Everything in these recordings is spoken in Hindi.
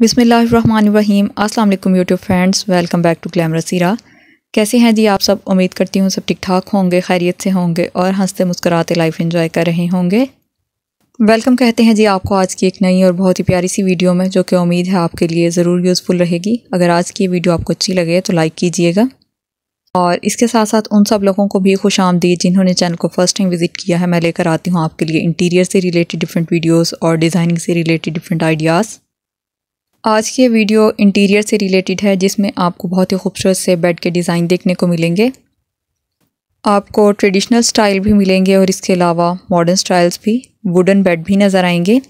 बिसमीम अस्सलाम वालेकुम YouTube friends welcome back to glamour सीरा कैसे हैं जी आप सब उम्मीद करती हूँ सब ठीक ठाक होंगे खैरियत से होंगे और हंसते मुस्कराते लाइफ एंजॉय कर रहे होंगे वेलकम कहते हैं जी आपको आज की एक नई और बहुत ही प्यारी सी वीडियो में जो कि उम्मीद है आपके लिए ज़रूर यूज़फुल रहेगी अगर आज की वीडियो आपको अच्छी लगे तो लाइक कीजिएगा और इसके साथ साथ उन सब लोगों को भी खुश आमदी जिन्होंने चैनल को फर्स्ट टाइम विज़िट किया है मैं लेकर आती हूँ आपके लिए इंटीरियर से रिलेटेड डिफरेंट वीडियोस और डिज़ाइनिंग से रिलेटेड डिफरेंट आइडियाज़ आज की वीडियो इंटीरियर से रिलेटेड है जिसमें आपको बहुत ही खूबसूरत से बेड के डिज़ाइन देखने को मिलेंगे आपको ट्रेडिशनल स्टाइल भी मिलेंगे और इसके अलावा मॉडर्न स्टाइल्स भी वुडन बेड भी नज़र आएंगे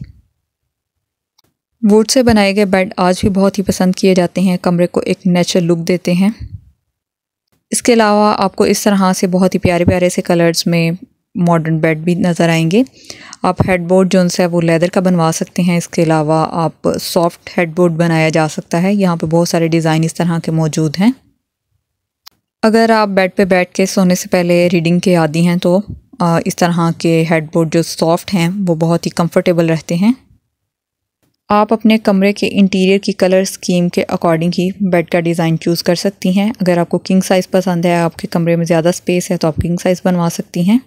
वुड से बनाए गए बेड आज भी बहुत ही पसंद किए जाते हैं कमरे को एक नेचुरल लुक देते हैं इसके अलावा आपको इस तरह से बहुत ही प्यारे प्यारे से कलर्स में मॉडर्न बेड भी नज़र आएंगे आप हेडबोर्ड जो है वो लेदर का बनवा सकते हैं इसके अलावा आप सॉफ्ट हेडबोर्ड बनाया जा सकता है यहाँ पर बहुत सारे डिज़ाइन इस तरह के मौजूद हैं अगर आप बेड पे बैठ के सोने से पहले रीडिंग के आदि हैं तो इस तरह के हेडबोर्ड जो सॉफ्ट हैं वो बहुत ही कंफर्टेबल रहते हैं आप अपने कमरे के इंटीरियर की कलर स्कीम के अकॉर्डिंग ही बेड का डिज़ाइन चूज़ कर सकती हैं अगर आपको किंग साइज़ पसंद है आपके कमरे में ज़्यादा स्पेस है तो आप किंग साइज़ बनवा सकती हैं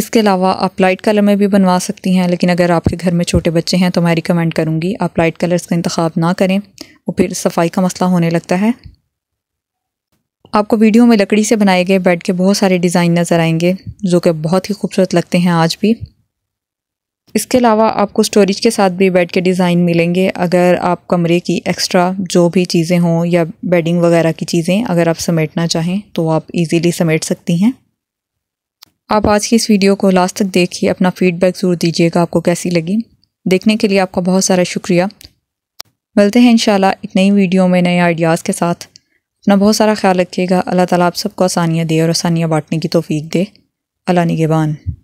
इसके अलावा आप लाइट कलर में भी बनवा सकती हैं लेकिन अगर आपके घर में छोटे बच्चे हैं तो मैं रिकमेंड करूँगी आप लाइट कलर्स का इंतखब ना करें और फिर सफाई का मसला होने लगता है आपको वीडियो में लकड़ी से बनाए गए बेड के बहुत सारे डिज़ाइन नज़र आएंगे जो कि बहुत ही खूबसूरत लगते हैं आज भी इसके अलावा आपको स्टोरेज के साथ भी बेड के डिज़ाइन मिलेंगे अगर आप कमरे की एक्स्ट्रा जो भी चीज़ें हों या बेडिंग वगैरह की चीज़ें अगर आप समेटना चाहें तो आप इजीली समेट सकती हैं आप आज की इस वीडियो को लास्ट तक देखिए अपना फीडबैक ज़रूर दीजिएगा आपको कैसी लगी देखने के लिए आपका बहुत सारा शुक्रिया मिलते हैं इंशाल्लाह एक नई वीडियो में नए आइडियाज़ के साथ अपना बहुत सारा ख्याल रखिएगा अल्लाह ताला आप सबको आसानियाँ दे और आसानियाँ बांटने की तोफ़ी दे अल्लाह निगेबान